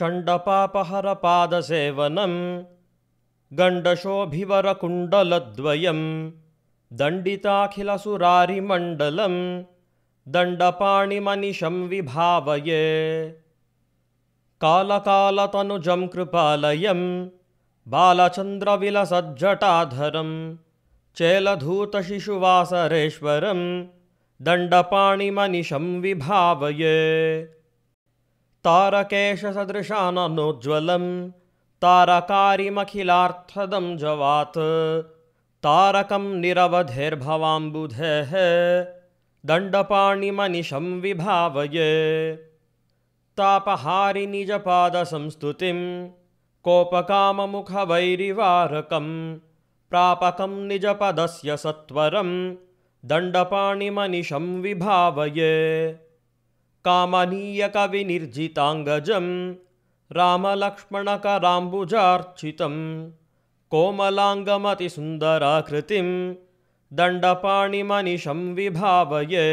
चण्डपापहरपादसेवनं गण्डशोभिवरकुण्डलद्वयं दण्डिताखिलसुरारिमण्डलं दण्डपाणिमनिशं विभावये कालकालतनुजं कृपालयं बालचन्द्रविलसज्जटाधरं चेलधूतशिशुवासरेश्वरं दण्डपाणिमनिशं विभावये तारकेशसदृशाननोज्ज्वलं तारकारिमखिलार्थदं जवात् तारकं निरवधेर्भवाम्बुधेः दण्डपाणिमनिशं विभावये तापहारिनिजपादसंस्तुतिं कोपकाममुखवैरिवारकं प्रापकं निजपदस्य सत्वरं दण्डपाणिमनिशं विभावये कामनीयकविनिर्जिताङ्गजं रामलक्ष्मणकराम्बुजार्चितं कोमलाङ्गमतिसुन्दराकृतिं दण्डपाणिमनिशं विभावये